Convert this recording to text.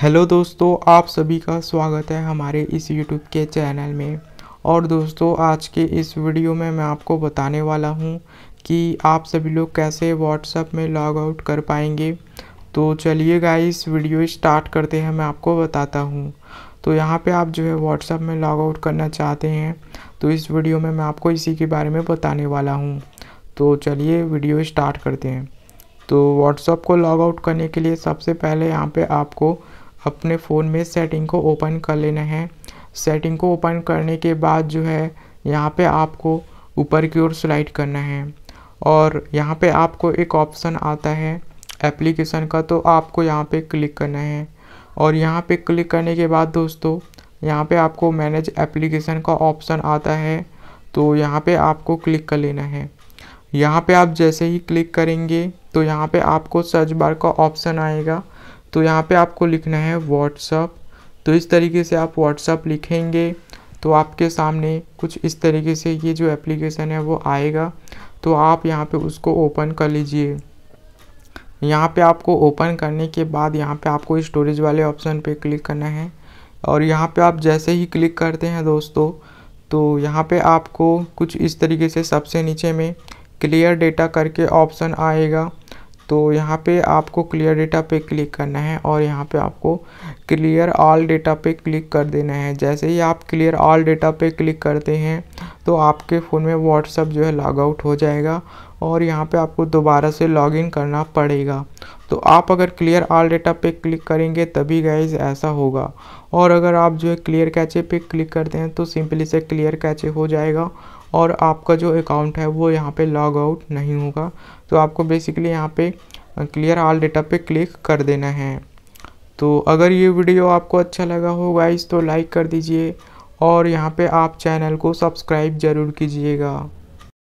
hello दोस्तों आप सभी का स्वागत है हमारे इस यूट्यूब के चैनल में और दोस्तों आज के इस वीडियो में मैं आपको बताने वाला हूं कि आप सभी लोग कैसे व्हाट्सएप में लॉग आउट कर पाएंगे तो चलिए गाइस वीडियो स्टार्ट करते हैं मैं आपको बताता हूं तो यहाँ पे आप जो है व्हाट्सएप में लॉग आउट करना चाहते हैं तो इस वीडियो में मैं आपको इसी के बारे में बताने वाला हूँ तो चलिए वीडियो स्टार्ट करते हैं तो व्हाट्सअप को लॉग आउट करने के लिए सबसे पहले यहाँ पर आपको अपने फ़ोन में सेटिंग को ओपन कर लेना है सेटिंग को ओपन करने के बाद जो है यहाँ पे आपको ऊपर की ओर स्लाइड करना है और यहाँ पे आपको एक ऑप्शन आता है एप्लीकेशन का तो आपको यहाँ पे क्लिक करना है और यहाँ पे क्लिक करने के बाद दोस्तों यहाँ पे आपको मैनेज एप्लीकेशन का ऑप्शन आता है तो यहाँ पे आपको क्लिक कर लेना है यहाँ पे आप जैसे ही क्लिक करेंगे तो यहाँ पे आपको सर्च बार का ऑप्शन आएगा तो यहाँ पे आपको लिखना है व्हाट्सअप तो इस तरीके से आप व्हाट्सअप लिखेंगे तो आपके सामने कुछ इस तरीके से ये जो एप्लीकेशन है वो आएगा तो आप यहाँ पे उसको ओपन कर लीजिए यहाँ पे आपको ओपन करने के बाद यहाँ पे आपको स्टोरेज वाले ऑप्शन पे क्लिक करना है और यहाँ पे आप जैसे ही क्लिक करते हैं दोस्तों तो यहाँ पे आपको कुछ इस तरीके से सबसे नीचे में क्लियर डेटा करके ऑप्शन आएगा तो यहाँ पे आपको क्लियर डेटा पे क्लिक करना है और यहाँ पे आपको क्लियर ऑल डेटा पे क्लिक कर देना है जैसे ही आप क्लियर ऑल डेटा पे क्लिक करते हैं तो आपके फ़ोन में व्हाट्सअप जो है लॉग आउट हो जाएगा और यहाँ पे आपको दोबारा से लॉगिन करना पड़ेगा तो आप अगर क्लियर ऑल डेटा पे क्लिक करेंगे तभी गाइज ऐसा होगा और अगर आप जो है क्लियर कैचे पे क्लिक करते हैं तो सिंपली से क्लियर कैचे हो जाएगा और आपका जो अकाउंट है वो यहाँ पे लॉग आउट नहीं होगा तो आपको बेसिकली यहाँ पे क्लियर ऑल डेटा पे क्लिक कर देना है तो अगर ये वीडियो आपको अच्छा लगा हो गाइस तो लाइक कर दीजिए और यहाँ पे आप चैनल को सब्सक्राइब ज़रूर कीजिएगा